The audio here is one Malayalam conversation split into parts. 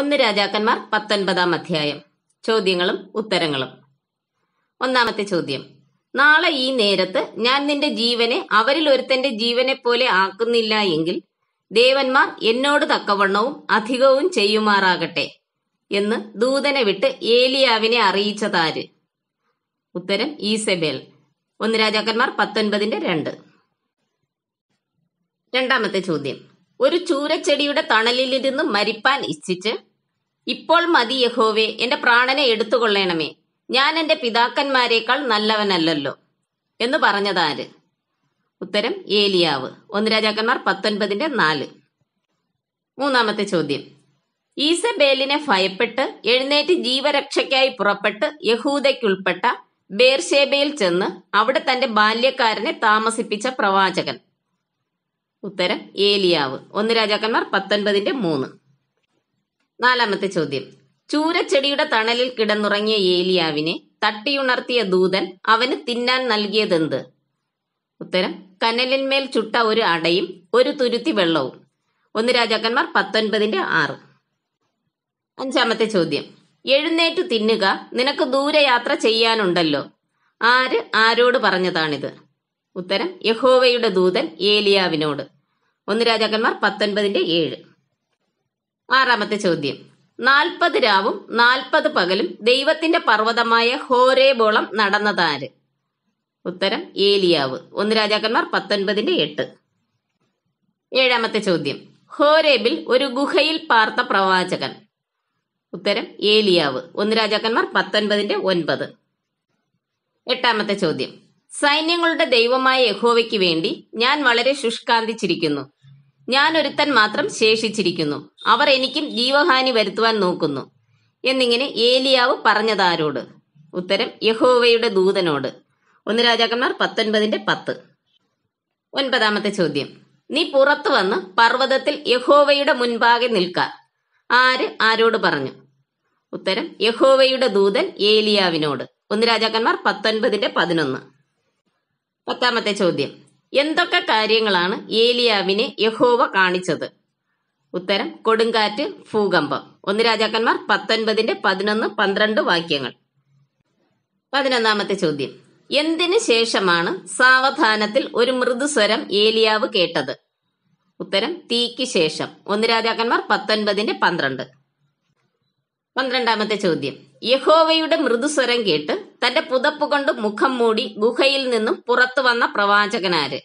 ഒന്ന് രാജാക്കന്മാർ പത്തൊൻപതാം അധ്യായം ചോദ്യങ്ങളും ഉത്തരങ്ങളും ഒന്നാമത്തെ ചോദ്യം നാളെ ഈ നേരത്ത് ഞാൻ നിന്റെ ജീവനെ അവരിൽ ഒരുത്തന്റെ ജീവനെ പോലെ ആക്കുന്നില്ല എങ്കിൽ ദേവന്മാർ എന്നോട് തക്കവണ്ണവും അധികവും ചെയ്യുമാറാകട്ടെ എന്ന് ദൂതനെ വിട്ട് ഏലിയാവിനെ അറിയിച്ചതാര് ഉത്തരം ഈസബേൽ ഒന്ന് രാജാക്കന്മാർ പത്തൊൻപതിന്റെ രണ്ട് രണ്ടാമത്തെ ചോദ്യം ഒരു ചൂരച്ചെടിയുടെ തണലിലിരുന്ന് മരിപ്പാൻ ഇച്ഛിച്ച് ഇപ്പോൾ മതി യഹോവേ എന്റെ പ്രാണനെ എടുത്തുകൊള്ളണമേ ഞാൻ എന്റെ പിതാക്കന്മാരെക്കാൾ നല്ലവനല്ലോ എന്ന് പറഞ്ഞതാര് ഉത്തരം ഏലിയാവ് ഒന്ന് രാജാക്കന്മാർ പത്തൊൻപതിന്റെ നാല് മൂന്നാമത്തെ ചോദ്യം ഈസബേലിനെ ഭയപ്പെട്ട് എഴുന്നേറ്റ് ജീവരക്ഷയ്ക്കായി പുറപ്പെട്ട് യഹൂദയ്ക്കുൾപ്പെട്ട ബേർഷേബയിൽ ചെന്ന് അവിടെ തന്റെ ബാല്യക്കാരനെ താമസിപ്പിച്ച പ്രവാചകൻ ഉത്തരം ഏലിയാവ് ഒന്ന് രാജാക്കന്മാർ പത്തൊൻപതിന്റെ മൂന്ന് നാലാമത്തെ ചോദ്യം ചൂരച്ചെടിയുടെ തണലിൽ കിടന്നുറങ്ങിയ ഏലിയാവിനെ തട്ടിയുണർത്തിയ ദൂതൻ അവന് തിന്നാൻ നൽകിയതെന്ത് ഉത്തരം കനലിന്മേൽ ചുട്ട ഒരു അടയും ഒരു തുരുത്തി വെള്ളവും ഒന്ന് രാജാക്കന്മാർ പത്തൊൻപതിന്റെ ആറ് അഞ്ചാമത്തെ ചോദ്യം എഴുന്നേറ്റ് തിന്നുക നിനക്ക് ദൂരയാത്ര ചെയ്യാനുണ്ടല്ലോ ആര് ആരോട് പറഞ്ഞതാണിത് ഉത്തരം യഹോവയുടെ ദൂതൻ ഏലിയാവിനോട് ഒന്ന് രാജാക്കന്മാർ പത്തൊൻപതിന്റെ ഏഴ് ആറാമത്തെ ചോദ്യം നാൽപ്പത് രാവും നാൽപ്പത് പകലും ദൈവത്തിന്റെ പർവ്വതമായ ഹോരേബോളം നടന്നതാര് ഉത്തരം ഏലിയാവ് ഒന്ന് രാജാക്കന്മാർ പത്തൊൻപതിന്റെ എട്ട് ഏഴാമത്തെ ചോദ്യം ഹോരേബിൽ ഒരു ഗുഹയിൽ പാർത്ത പ്രവാചകൻ ഉത്തരം ഏലിയാവ് ഒന്ന് രാജാക്കന്മാർ പത്തൊൻപതിന്റെ ഒൻപത് എട്ടാമത്തെ ചോദ്യം സൈന്യങ്ങളുടെ ദൈവമായ യഹോവയ്ക്ക് വേണ്ടി ഞാൻ വളരെ ശുഷ്കാന്തിച്ചിരിക്കുന്നു ഞാൻ ഒരുത്തൻ മാത്രം ശേഷിച്ചിരിക്കുന്നു അവർ എനിക്കും ജീവഹാനി വരുത്തുവാൻ നോക്കുന്നു എന്നിങ്ങനെ ഏലിയാവ് പറഞ്ഞതാരോട് ഉത്തരം യഹോവയുടെ ദൂതനോട് ഒന്ന് രാജാക്കന്മാർ പത്തൊൻപതിന്റെ പത്ത് ഒൻപതാമത്തെ ചോദ്യം നീ പുറത്തു വന്ന് പർവ്വതത്തിൽ യഹോവയുടെ മുൻപാകെ നിൽക്ക ആര് ആരോട് പറഞ്ഞു ഉത്തരം യഹോവയുടെ ദൂതൻ ഏലിയാവിനോട് ഒന്ന് രാജാക്കന്മാർ പത്തൊൻപതിന്റെ പതിനൊന്ന് പത്താമത്തെ ചോദ്യം എന്തൊക്കെ കാര്യങ്ങളാണ് ഏലിയാവിനെ യഹോവ കാണിച്ചത് ഉത്തരം കൊടുങ്കാറ്റ് ഭൂകമ്പം ഒന്ന് രാജാക്കന്മാർ പത്തൊൻപതിന്റെ പതിനൊന്ന് പന്ത്രണ്ട് വാക്യങ്ങൾ പതിനൊന്നാമത്തെ ചോദ്യം എന്തിനു ശേഷമാണ് സാവധാനത്തിൽ ഒരു മൃദുസ്വരം ഏലിയാവ് കേട്ടത് ഉത്തരം തീക്ക് ശേഷം ഒന്ന് രാജാക്കന്മാർ പത്തൊൻപതിന്റെ പന്ത്രണ്ട് പന്ത്രണ്ടാമത്തെ ചോദ്യം യഹോവയുടെ മൃദുസ്വരം കേട്ട് തന്റെ പുതപ്പ് കൊണ്ട് മുഖം മൂടി ഗുഹയിൽ നിന്നും പുറത്തു വന്ന പ്രവാചകനാര്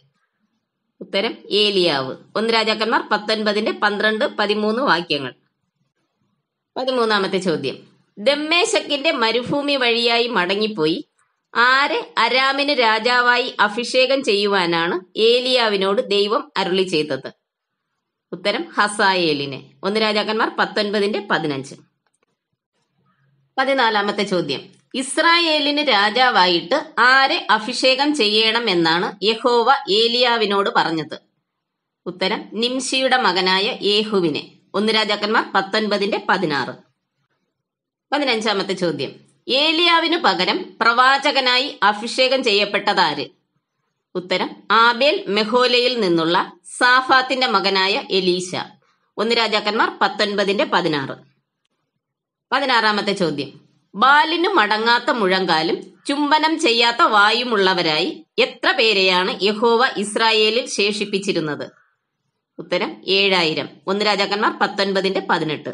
ഉത്തരം ഏലിയാവ് ഒന്ന് രാജാക്കന്മാർ പത്തൊൻപതിന്റെ പന്ത്രണ്ട് പതിമൂന്ന് വാക്യങ്ങൾ പതിമൂന്നാമത്തെ ചോദ്യം ദമ്മേശക്കിന്റെ മരുഭൂമി വഴിയായി മടങ്ങിപ്പോയി ആരെ അരാമിന് രാജാവായി അഭിഷേകം ചെയ്യുവാനാണ് ഏലിയാവിനോട് ദൈവം അരുളി ചെയ്തത് ഉത്തരം ഹസായേലിനെ ഒന്ന് രാജാക്കന്മാർ പത്തൊൻപതിന്റെ പതിനഞ്ച് പതിനാലാമത്തെ ചോദ്യം ഇസ്രായേലിന് രാജാവായിട്ട് ആരെ അഭിഷേകം ചെയ്യണം എന്നാണ് യഹോവ ഏലിയാവിനോട് പറഞ്ഞത് ഉത്തരം നിംഷിയുടെ മകനായ യേഹുവിനെ ഒന്ന് രാജാക്കന്മാർ പത്തൊൻപതിന്റെ പതിനാറ് പതിനഞ്ചാമത്തെ ചോദ്യം ഏലിയാവിനു പകരം പ്രവാചകനായി അഭിഷേകം ചെയ്യപ്പെട്ടതാര് ഉത്തരം ആബേൽ മെഹോലയിൽ നിന്നുള്ള സാഫാത്തിന്റെ മകനായ എലീശ ഒന്ന് രാജാക്കന്മാർ പത്തൊൻപതിന്റെ പതിനാറ് പതിനാറാമത്തെ ചോദ്യം ബാലിന് മടങ്ങാത്ത മുഴങ്കാലും ചുംബനം ചെയ്യാത്ത വായുമുള്ളവരായി എത്ര പേരെയാണ് യഹോവ ഇസ്രായേലിൽ ശേഷിപ്പിച്ചിരുന്നത് ഉത്തരം ഏഴായിരം ഒന്ന് രാജാക്കന്മാർ പത്തൊൻപതിന്റെ പതിനെട്ട്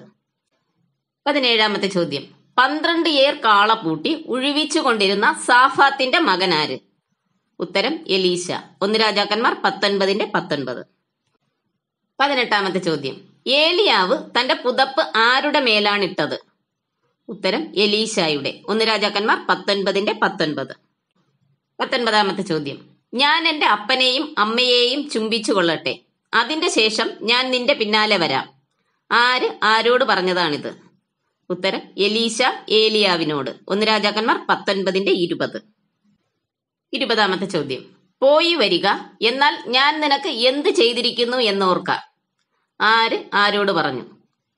പതിനേഴാമത്തെ ചോദ്യം പന്ത്രണ്ട് ഏർ കാള പൂട്ടി ഉഴുവിച്ചു കൊണ്ടിരുന്ന സാഫാത്തിന്റെ മകനാര് ഉത്തരം എലീശ ഒന്ന് രാജാക്കന്മാർ പത്തൊൻപതിന്റെ പത്തൊൻപത് പതിനെട്ടാമത്തെ ചോദ്യം ഏലിയാവ് തന്റെ പുതപ്പ് ആരുടെ മേലാണിട്ടത് ഉത്തരം എലീശായുടെ ഒന്ന് രാജാക്കന്മാർ പത്തൊൻപതിന്റെ പത്തൊൻപത് പത്തൊൻപതാമത്തെ ചോദ്യം ഞാൻ എന്റെ അപ്പനെയും അമ്മയെയും ചുംബിച്ചു കൊള്ളട്ടെ അതിന്റെ ശേഷം ഞാൻ നിന്റെ പിന്നാലെ വരാം ആര് ആരോട് പറഞ്ഞതാണിത് ഉത്തരം എലീശ ഏലിയാവിനോട് ഒന്ന് രാജാക്കന്മാർ പത്തൊൻപതിന്റെ ഇരുപത് ഇരുപതാമത്തെ ചോദ്യം പോയി വരിക എന്നാൽ ഞാൻ നിനക്ക് എന്ത് ചെയ്തിരിക്കുന്നു എന്നോർക്ക ആര് ആരോട് പറഞ്ഞു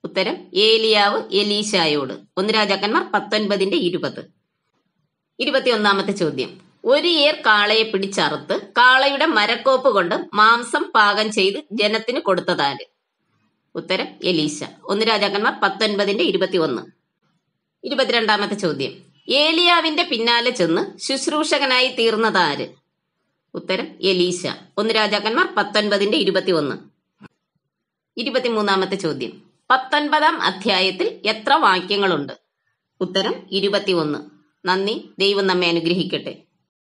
ഉത്തരം ഏലിയാവ് എലീശായോട് ഒന്ന് രാജാക്കന്മാർ പത്തൊൻപതിന്റെ ഇരുപത് ഇരുപത്തിയൊന്നാമത്തെ ചോദ്യം ഒരു ഏർ കാളയെ പിടിച്ചറുത്ത് കാളയുടെ മരക്കോപ്പ് കൊണ്ട് മാംസം പാകം ചെയ്ത് ജനത്തിന് കൊടുത്തതാര് ഉത്തരം എലീശ ഒന്ന് രാജാക്കന്മാർ പത്തൊൻപതിന്റെ ഇരുപത്തി ഒന്ന് ഇരുപത്തിരണ്ടാമത്തെ ചോദ്യം ഏലിയാവിന്റെ പിന്നാലെ ചെന്ന് ശുശ്രൂഷകനായി തീർന്നതാര് ഉത്തരം എലീശ ഒന്ന് രാജാക്കന്മാർ പത്തൊൻപതിന്റെ ഇരുപത്തി ഒന്ന് ഇരുപത്തിമൂന്നാമത്തെ ചോദ്യം പത്തൊൻപതാം അധ്യായത്തിൽ എത്ര വാക്യങ്ങളുണ്ട് ഉത്തരം ഇരുപത്തിയൊന്ന് നന്ദി ദൈവം നമ്മെ അനുഗ്രഹിക്കട്ടെ